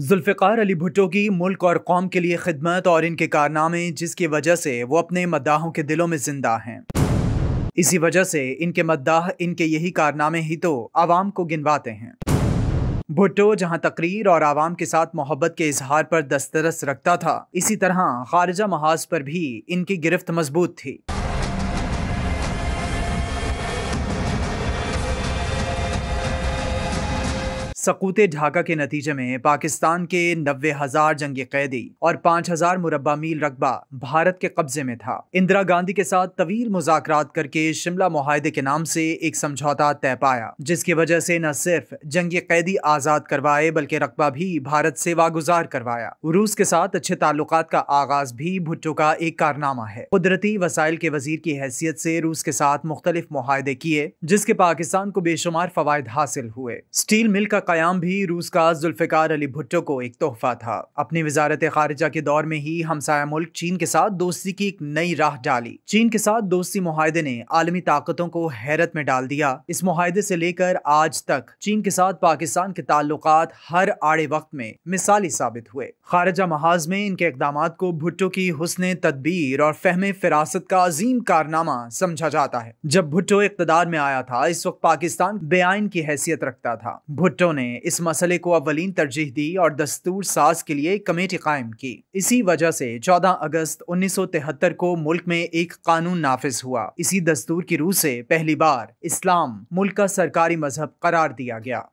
जुल्फ़ार अली भुट्टो की मुल्क और कौम के लिए खिदमत और इनके कारनामे जिसकी वजह से वो अपने मद्दाहों के दिलों में ज़िंदा हैं इसी वजह से इनके मद्दाह इनके यही कारनामे ही तो आवाम को गिनवाते हैं भुट्टो जहां तकरीर और आवाम के साथ मोहब्बत के इजहार पर दस्तरस रखता था इसी तरह खारजा महाज पर भी इनकी गिरफ्त मजबूत थी सकूत ढाका के नतीजे में पाकिस्तान के नब्बे हजार जंगी कैदी और पाँच हजार मुरबा मील रकबा भारत के कब्जे में था इंदिरा गांधी के साथ तवील मुजाकर करके शिमला माहदे के नाम से एक समझौता तय पाया जिसकी वजह से न सिर्फ जंगी कैदी आजाद करवाए बल्कि रकबा भी भारत से वागुजार करवाया रूस के साथ अच्छे ताल्लुक का आगाज भी भुट्टो का एक कारनामा है कुदरती वसाइल के वजीर की हैसियत से रूस के साथ मुख्तलिफ माहदे किए जिसके पाकिस्तान को बेशुमार फवायद हासिल हुए स्टील मिल का पैगाम भी रूस का जुल्फ़िकार अली भुट्टो को एक तोहफा था अपनी वजारत खारजा के दौर में ही हमसाया मुल्क चीन के साथ दोस्ती की एक नई राह डाली चीन के साथ दोस्ती माहदे ने आलमी ताकतों को हैरत में डाल दिया इस माहदे से लेकर आज तक चीन के साथ पाकिस्तान के ताल्लुक हर आड़े वक्त में मिसाली साबित हुए खारजा महाज में इनके इकदाम को भुट्टो की हुसन तदबीर और फहम फिरासत का अजीम कारनामा समझा जाता है जब भुट्टो इकतदार में आया था इस वक्त पाकिस्तान बेआन की हैसियत रखता था भुट्टो ने ने इस मसले को अवलीन तरजीह दी और दस्तूर साज के लिए कमेटी कायम की इसी वजह से 14 अगस्त 1973 को मुल्क में एक कानून नाफिज हुआ इसी दस्तूर की रूह से पहली बार इस्लाम मुल्क का सरकारी मजहब करार दिया गया